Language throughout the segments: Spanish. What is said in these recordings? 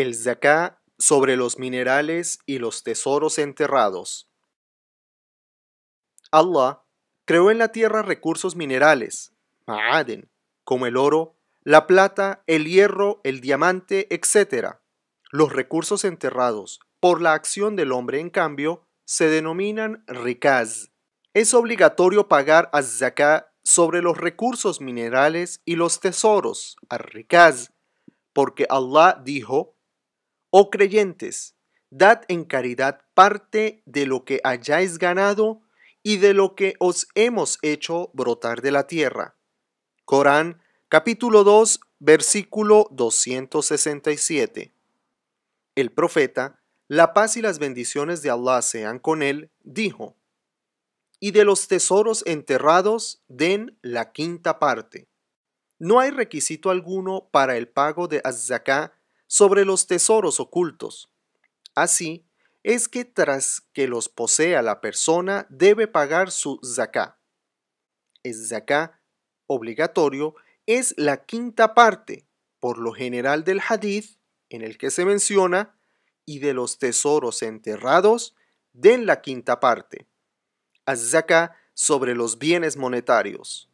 El sobre los minerales y los tesoros enterrados. Allah creó en la tierra recursos minerales, ma'aden, como el oro, la plata, el hierro, el diamante, etc. Los recursos enterrados por la acción del hombre, en cambio, se denominan rikaz. Es obligatorio pagar al zaká sobre los recursos minerales y los tesoros, ar-rikaz, porque Allah dijo, Oh creyentes, dad en caridad parte de lo que hayáis ganado y de lo que os hemos hecho brotar de la tierra. Corán capítulo 2 versículo 267. El profeta, la paz y las bendiciones de Allah sean con él, dijo, y de los tesoros enterrados den la quinta parte. No hay requisito alguno para el pago de Azzacá sobre los tesoros ocultos. Así es que tras que los posea la persona debe pagar su zaká. El zaká obligatorio es la quinta parte, por lo general del hadith en el que se menciona, y de los tesoros enterrados den la quinta parte. sobre los bienes monetarios.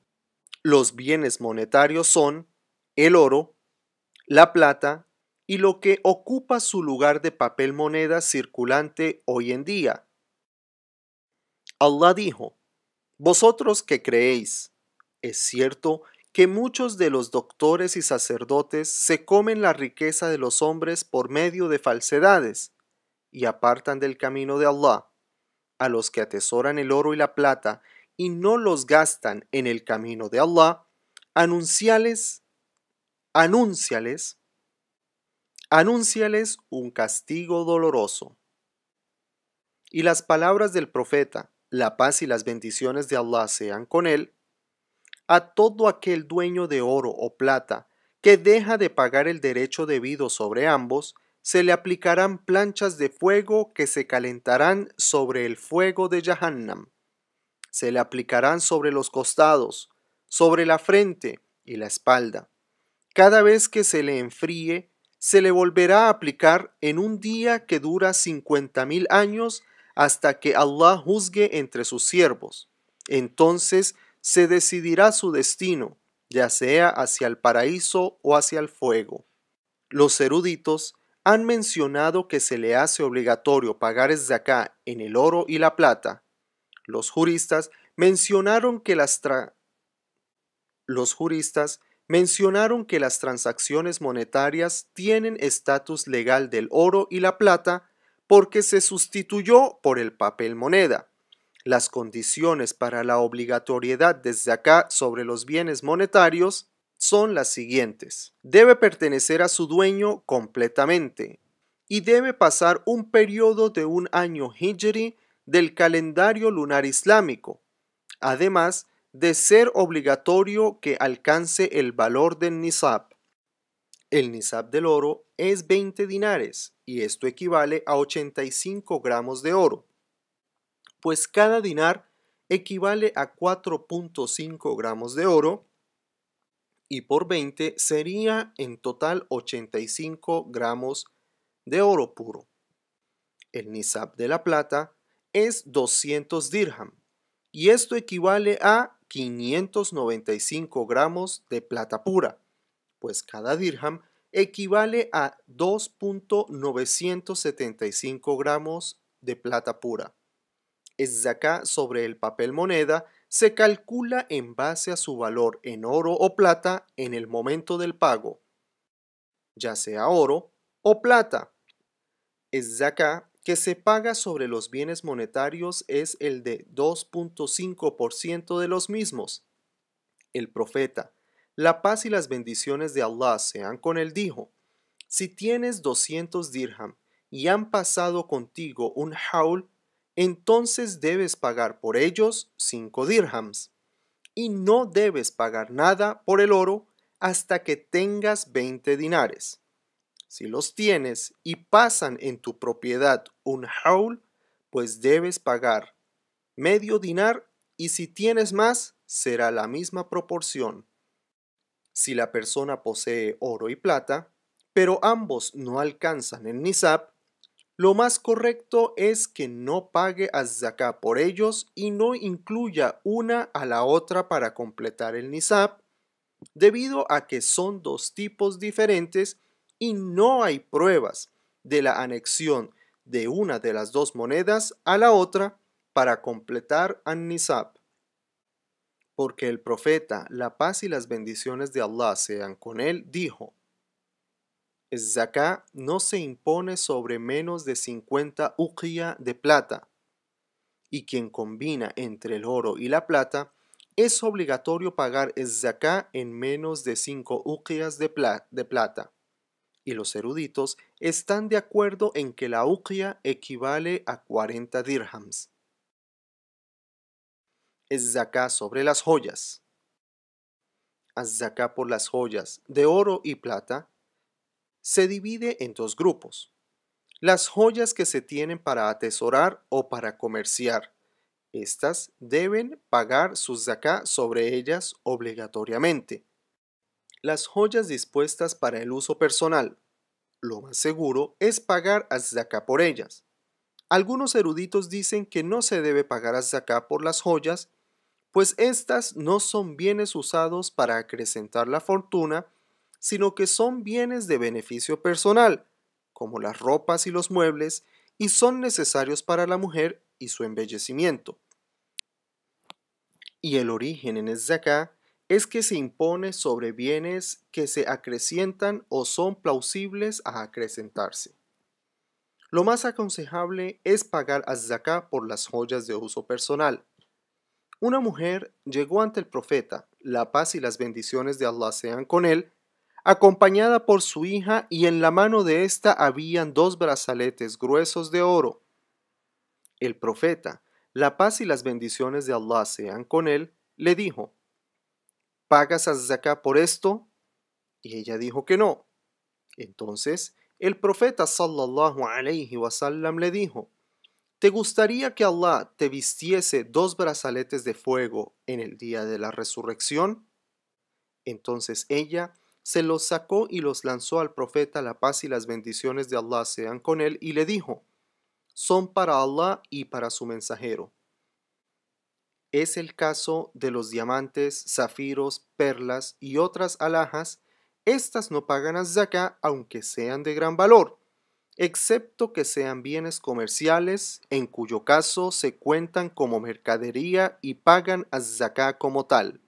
Los bienes monetarios son el oro, la plata y lo que ocupa su lugar de papel moneda circulante hoy en día. Allah dijo, Vosotros que creéis, es cierto que muchos de los doctores y sacerdotes se comen la riqueza de los hombres por medio de falsedades y apartan del camino de Allah a los que atesoran el oro y la plata y no los gastan en el camino de Allah, anunciales, anunciales Anúnciales un castigo doloroso. Y las palabras del profeta, la paz y las bendiciones de Allah sean con él, a todo aquel dueño de oro o plata que deja de pagar el derecho debido sobre ambos, se le aplicarán planchas de fuego que se calentarán sobre el fuego de Jahannam. Se le aplicarán sobre los costados, sobre la frente y la espalda. Cada vez que se le enfríe, se le volverá a aplicar en un día que dura cincuenta mil años hasta que Allah juzgue entre sus siervos. Entonces se decidirá su destino, ya sea hacia el paraíso o hacia el fuego. Los eruditos han mencionado que se le hace obligatorio pagar desde acá en el oro y la plata. Los juristas mencionaron que las tra... Los juristas mencionaron que las transacciones monetarias tienen estatus legal del oro y la plata porque se sustituyó por el papel moneda. Las condiciones para la obligatoriedad desde acá sobre los bienes monetarios son las siguientes. Debe pertenecer a su dueño completamente y debe pasar un periodo de un año hijri del calendario lunar islámico. Además, de ser obligatorio que alcance el valor del nisab. El nisab del oro es 20 dinares y esto equivale a 85 gramos de oro, pues cada dinar equivale a 4.5 gramos de oro y por 20 sería en total 85 gramos de oro puro. El nisab de la plata es 200 dirham y esto equivale a 595 gramos de plata pura, pues cada dirham equivale a 2.975 gramos de plata pura. Es acá sobre el papel moneda se calcula en base a su valor en oro o plata en el momento del pago, ya sea oro o plata. Es acá que se paga sobre los bienes monetarios es el de 2.5% de los mismos. El profeta, la paz y las bendiciones de Allah sean con él, dijo, si tienes 200 dirham y han pasado contigo un haul, entonces debes pagar por ellos 5 dirhams. Y no debes pagar nada por el oro hasta que tengas 20 dinares. Si los tienes y pasan en tu propiedad un haul, pues debes pagar medio dinar y si tienes más, será la misma proporción. Si la persona posee oro y plata, pero ambos no alcanzan el nisab, lo más correcto es que no pague hasta por ellos y no incluya una a la otra para completar el nisab, debido a que son dos tipos diferentes y no hay pruebas de la anexión de una de las dos monedas a la otra para completar An-Nisab. Porque el profeta, la paz y las bendiciones de Allah sean con él, dijo, Zaká no se impone sobre menos de 50 uqiyah de plata, y quien combina entre el oro y la plata, es obligatorio pagar Zaká en menos de 5 uqiyas de plata y los eruditos están de acuerdo en que la uqya equivale a 40 dirhams. Es zaká sobre las joyas. Az por las joyas de oro y plata se divide en dos grupos. Las joyas que se tienen para atesorar o para comerciar. Estas deben pagar su zaká sobre ellas obligatoriamente las joyas dispuestas para el uso personal. Lo más seguro es pagar acá por ellas. Algunos eruditos dicen que no se debe pagar acá por las joyas, pues estas no son bienes usados para acrecentar la fortuna, sino que son bienes de beneficio personal, como las ropas y los muebles, y son necesarios para la mujer y su embellecimiento. Y el origen en acá es que se impone sobre bienes que se acrecientan o son plausibles a acrecentarse. Lo más aconsejable es pagar hasta por las joyas de uso personal. Una mujer llegó ante el profeta, la paz y las bendiciones de Allah sean con él, acompañada por su hija y en la mano de ésta habían dos brazaletes gruesos de oro. El profeta, la paz y las bendiciones de Allah sean con él, le dijo, ¿pagas acá por esto? Y ella dijo que no. Entonces el profeta sallallahu alayhi wasallam le dijo, ¿te gustaría que Allah te vistiese dos brazaletes de fuego en el día de la resurrección? Entonces ella se los sacó y los lanzó al profeta la paz y las bendiciones de Allah sean con él y le dijo, son para Allah y para su mensajero. Es el caso de los diamantes, zafiros, perlas y otras alhajas. Estas no pagan acá aunque sean de gran valor, excepto que sean bienes comerciales, en cuyo caso se cuentan como mercadería y pagan Azaka como tal.